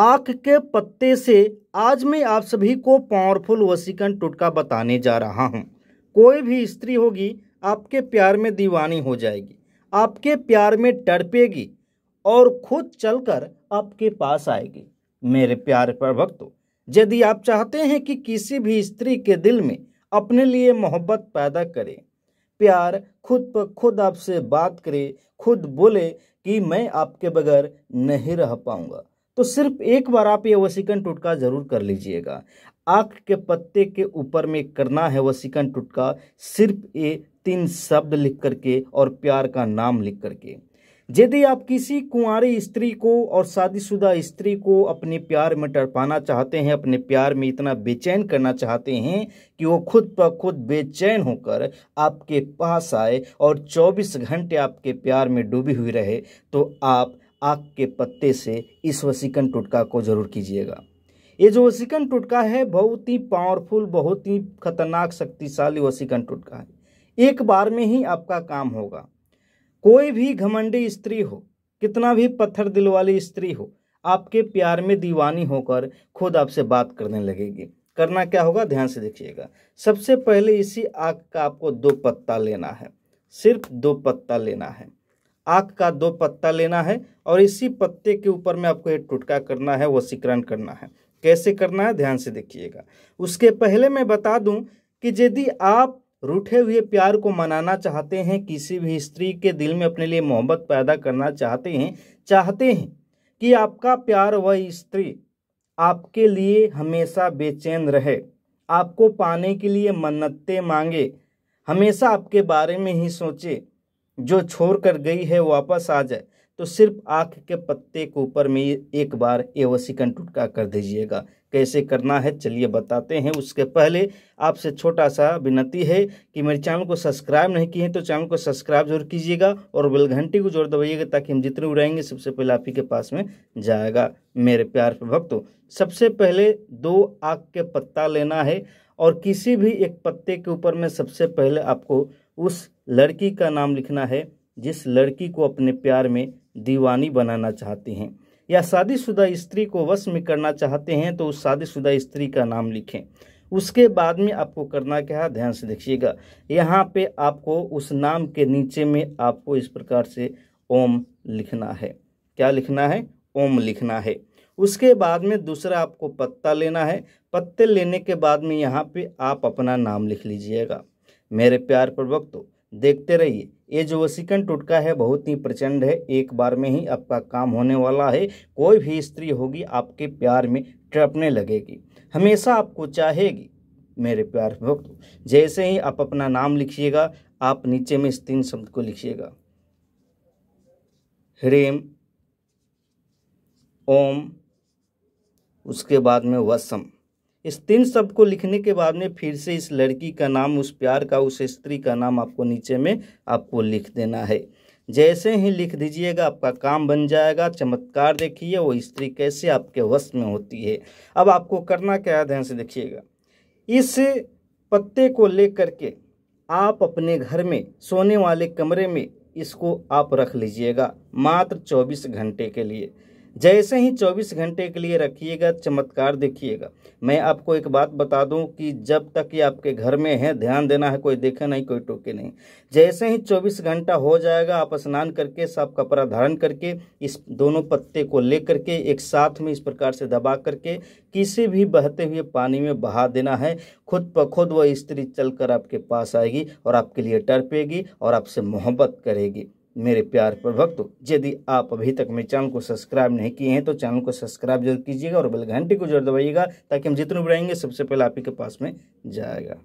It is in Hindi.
आँख के पत्ते से आज मैं आप सभी को पावरफुल वसीकन टोटका बताने जा रहा हूँ कोई भी स्त्री होगी आपके प्यार में दीवानी हो जाएगी आपके प्यार में टड़पेगी और खुद चलकर आपके पास आएगी मेरे प्यार पर भक्तों यदि आप चाहते हैं कि किसी भी स्त्री के दिल में अपने लिए मोहब्बत पैदा करें प्यार खुद पर खुद आपसे बात करे खुद बोले कि मैं आपके बगैर नहीं रह पाऊँगा तो सिर्फ एक बार आप ये वसीकन टुटका ज़रूर कर लीजिएगा आख के पत्ते के ऊपर में करना है वसीकन टुटका सिर्फ ये तीन शब्द लिख करके और प्यार का नाम लिख करके यदि आप किसी कुंवारी स्त्री को और शादीशुदा स्त्री को अपने प्यार में टरपाना चाहते हैं अपने प्यार में इतना बेचैन करना चाहते हैं कि वो खुद पर खुद बेचैन होकर आपके पास आए और 24 घंटे आपके प्यार में डूबी हुई रहे तो आप आग के पत्ते से इस वसीकन टोटका को जरूर कीजिएगा ये जो वसीकन टोटका है बहुत ही पावरफुल बहुत ही खतरनाक शक्तिशाली वसीकन टोटका है एक बार में ही आपका काम होगा कोई भी घमंडी स्त्री हो कितना भी पत्थर दिल वाली स्त्री हो आपके प्यार में दीवानी होकर खुद आपसे बात करने लगेगी करना क्या होगा ध्यान से देखिएगा सबसे पहले इसी आग का आपको दो पत्ता लेना है सिर्फ दो पत्ता लेना है आँख का दो पत्ता लेना है और इसी पत्ते के ऊपर में आपको ये टुटका करना है वसीकरण करना है कैसे करना है ध्यान से देखिएगा उसके पहले मैं बता दूं कि यदि आप रूठे हुए प्यार को मनाना चाहते हैं किसी भी स्त्री के दिल में अपने लिए मोहब्बत पैदा करना चाहते हैं चाहते हैं कि आपका प्यार व स्त्री आपके लिए हमेशा बेचैन रहे आपको पाने के लिए मन्नतें मांगे हमेशा आपके बारे में ही सोचे जो छोड़ कर गई है वापस आ जाए तो सिर्फ आँख के पत्ते के ऊपर में एक बार एवसिकन टुटका कर दीजिएगा कैसे करना है चलिए बताते हैं उसके पहले आपसे छोटा सा विनती है कि मेरे चैनल को सब्सक्राइब नहीं किए हैं तो चैनल को सब्सक्राइब जरूर कीजिएगा और बेल घंटी को जोर दबाइएगा ताकि हम जितने उड़ाएंगे सबसे पहले आप ही के पास में जाएगा मेरे प्यार भक्तों सबसे पहले दो आँख के पत्ता लेना है और किसी भी एक पत्ते के ऊपर में सबसे पहले आपको उस लड़की का नाम लिखना है जिस लड़की को अपने प्यार में दीवानी बनाना चाहते हैं या शादीशुदा स्त्री को वश में करना चाहते हैं तो उस शादीशुदा स्त्री का नाम लिखें उसके बाद में आपको करना क्या है ध्यान से देखिएगा यहाँ पे आपको उस नाम के नीचे में आपको इस प्रकार से ओम लिखना है क्या लिखना है ओम लिखना है उसके बाद में दूसरा आपको पत्ता लेना है पत्ते लेने के बाद में यहाँ पे आप अपना नाम लिख लीजिएगा मेरे प्यार पर वक्तों देखते रहिए ये जो वसीकन टुटका है बहुत ही प्रचंड है एक बार में ही आपका काम होने वाला है कोई भी स्त्री होगी आपके प्यार में टपने लगेगी हमेशा आपको चाहेगी मेरे प्यार भक्त जैसे ही आप अपना नाम लिखिएगा आप नीचे में इस तीन शब्द को लिखिएगा ह्रेम ओम उसके बाद में वसम इस तीन शब्द को लिखने के बाद में फिर से इस लड़की का नाम उस प्यार का उस स्त्री का नाम आपको नीचे में आपको लिख देना है जैसे ही लिख दीजिएगा आपका काम बन जाएगा चमत्कार देखिए वो स्त्री कैसे आपके वश में होती है अब आपको करना क्या है ध्यान से देखिएगा इस पत्ते को ले करके आप अपने घर में सोने वाले कमरे में इसको आप रख लीजिएगा मात्र 24 घंटे के लिए जैसे ही 24 घंटे के लिए रखिएगा चमत्कार देखिएगा मैं आपको एक बात बता दूं कि जब तक ये आपके घर में है ध्यान देना है कोई देखे नहीं कोई टोके नहीं जैसे ही 24 घंटा हो जाएगा आप स्नान करके साफ कपड़ा धारण करके इस दोनों पत्ते को ले करके एक साथ में इस प्रकार से दबा करके किसी भी बहते हुए पानी में बहा देना है खुद ब खुद वह स्त्री चल आपके पास आएगी और आपके लिए टर और आपसे मोहब्बत करेगी मेरे प्यार पर भक्तों यदि आप अभी तक मेरे चैनल को सब्सक्राइब नहीं किए हैं तो चैनल को सब्सक्राइब जरूर कीजिएगा और बेल घंटी को जरूर दबाइएगा ताकि हम जितने भी रहेंगे सबसे पहले आप ही के पास में जाएगा